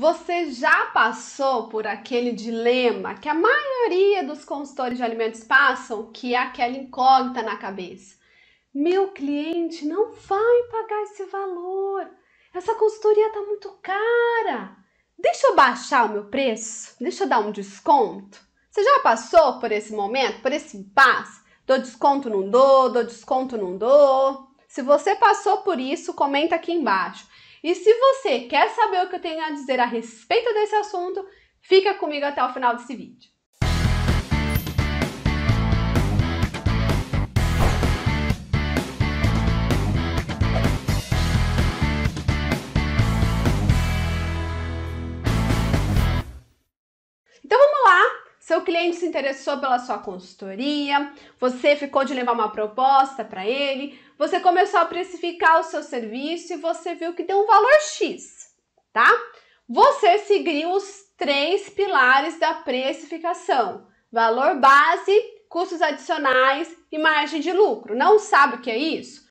Você já passou por aquele dilema que a maioria dos consultores de alimentos passam, que é aquela incógnita na cabeça? Meu cliente não vai pagar esse valor. Essa consultoria está muito cara. Deixa eu baixar o meu preço? Deixa eu dar um desconto? Você já passou por esse momento, por esse impasse? Dou desconto, não dou, dou desconto, não dou. Se você passou por isso, comenta aqui embaixo. E se você quer saber o que eu tenho a dizer a respeito desse assunto, fica comigo até o final desse vídeo. seu cliente se interessou pela sua consultoria, você ficou de levar uma proposta para ele, você começou a precificar o seu serviço e você viu que tem um valor X, tá? Você seguiu os três pilares da precificação: valor base, custos adicionais e margem de lucro. Não sabe o que é isso?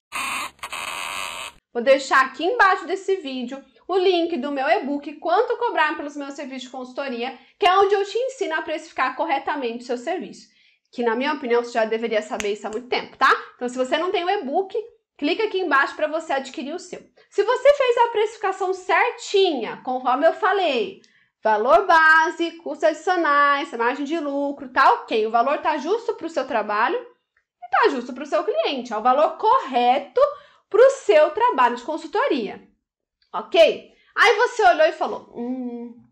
Vou deixar aqui embaixo desse vídeo o link do meu e-book Quanto Cobrar pelos Meus Serviços de Consultoria, que é onde eu te ensino a precificar corretamente o seu serviço. Que, na minha opinião, você já deveria saber isso há muito tempo, tá? Então, se você não tem o e-book, clica aqui embaixo para você adquirir o seu. Se você fez a precificação certinha, conforme eu falei, valor base, custos adicionais, margem de lucro, tá ok. O valor tá justo para o seu trabalho e tá justo para o seu cliente. É o valor correto para o seu trabalho de consultoria ok? Aí você olhou e falou: hum,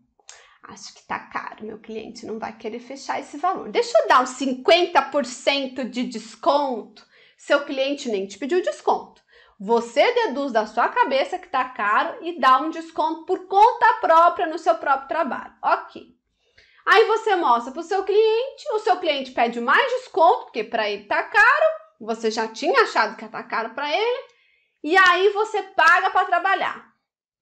acho que tá caro, meu cliente não vai querer fechar esse valor. Deixa eu dar uns 50% de desconto. Seu cliente nem te pediu desconto. Você deduz da sua cabeça que tá caro e dá um desconto por conta própria no seu próprio trabalho. Ok. Aí você mostra para o seu cliente, o seu cliente pede mais desconto, porque para ele tá caro, você já tinha achado que tá caro para ele, e aí você paga para trabalhar.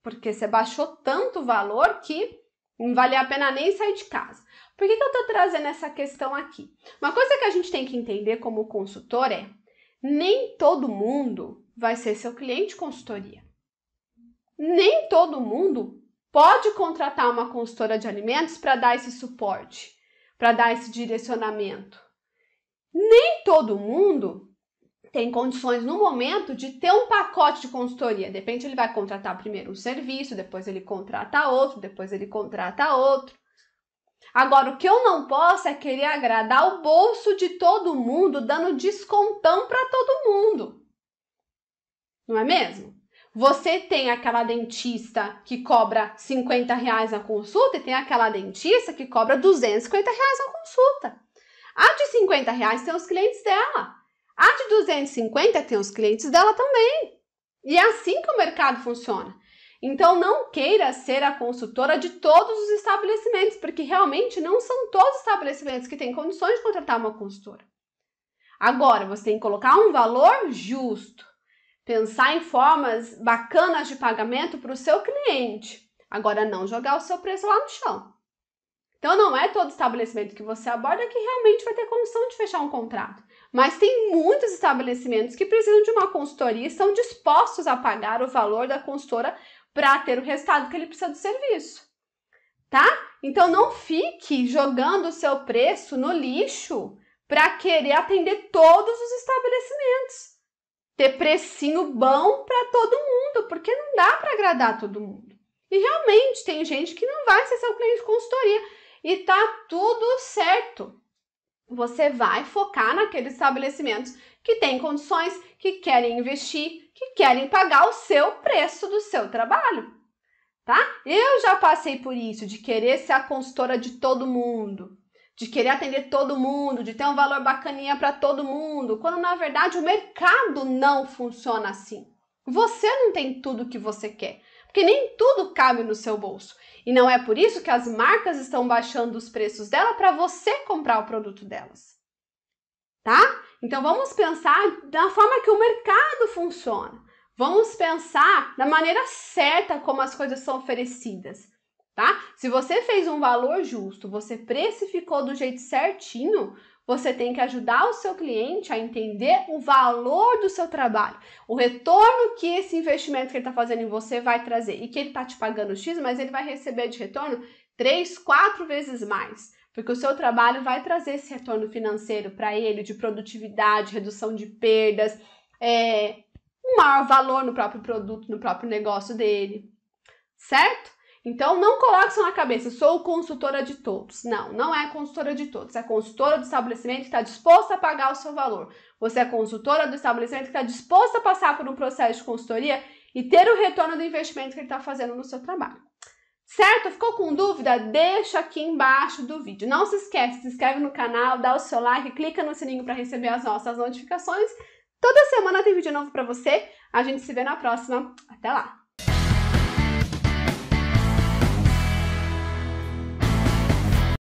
Porque você baixou tanto o valor que não vale a pena nem sair de casa. Por que, que eu estou trazendo essa questão aqui? Uma coisa que a gente tem que entender como consultor é: nem todo mundo vai ser seu cliente de consultoria. Nem todo mundo pode contratar uma consultora de alimentos para dar esse suporte, para dar esse direcionamento. Nem todo mundo tem condições no momento de ter um pacote de consultoria. De repente ele vai contratar primeiro um serviço, depois ele contrata outro, depois ele contrata outro. Agora, o que eu não posso é querer agradar o bolso de todo mundo, dando descontão para todo mundo. Não é mesmo? Você tem aquela dentista que cobra 50 reais a consulta e tem aquela dentista que cobra 250 reais a consulta. A de 50 reais tem os clientes dela. A de 250 tem os clientes dela também. E é assim que o mercado funciona. Então não queira ser a consultora de todos os estabelecimentos, porque realmente não são todos os estabelecimentos que têm condições de contratar uma consultora. Agora, você tem que colocar um valor justo, pensar em formas bacanas de pagamento para o seu cliente. Agora, não jogar o seu preço lá no chão. Então não é todo estabelecimento que você aborda que realmente vai ter condição de fechar um contrato. Mas tem muitos estabelecimentos que precisam de uma consultoria e estão dispostos a pagar o valor da consultora para ter o resultado que ele precisa do serviço. Tá? Então não fique jogando o seu preço no lixo para querer atender todos os estabelecimentos. Ter precinho bom para todo mundo, porque não dá para agradar todo mundo. E realmente tem gente que não vai ser seu cliente de consultoria e tá tudo certo. Você vai focar naqueles estabelecimentos que têm condições, que querem investir, que querem pagar o seu preço do seu trabalho, tá? Eu já passei por isso, de querer ser a consultora de todo mundo, de querer atender todo mundo, de ter um valor bacaninha para todo mundo, quando na verdade o mercado não funciona assim. Você não tem tudo o que você quer porque nem tudo cabe no seu bolso. E não é por isso que as marcas estão baixando os preços dela para você comprar o produto delas. Tá? Então vamos pensar da forma que o mercado funciona. Vamos pensar da maneira certa como as coisas são oferecidas, tá? Se você fez um valor justo, você precificou do jeito certinho, você tem que ajudar o seu cliente a entender o valor do seu trabalho, o retorno que esse investimento que ele está fazendo em você vai trazer e que ele está te pagando X, mas ele vai receber de retorno três, quatro vezes mais. Porque o seu trabalho vai trazer esse retorno financeiro para ele, de produtividade, redução de perdas, é, um maior valor no próprio produto, no próprio negócio dele, certo? Então não coloque isso na cabeça, sou consultora de todos. Não, não é consultora de todos. É consultora do estabelecimento que está disposta a pagar o seu valor. Você é consultora do estabelecimento que está disposta a passar por um processo de consultoria e ter o retorno do investimento que ele está fazendo no seu trabalho. Certo? Ficou com dúvida? Deixa aqui embaixo do vídeo. Não se esquece, se inscreve no canal, dá o seu like, clica no sininho para receber as nossas notificações. Toda semana tem vídeo novo para você. A gente se vê na próxima. Até lá!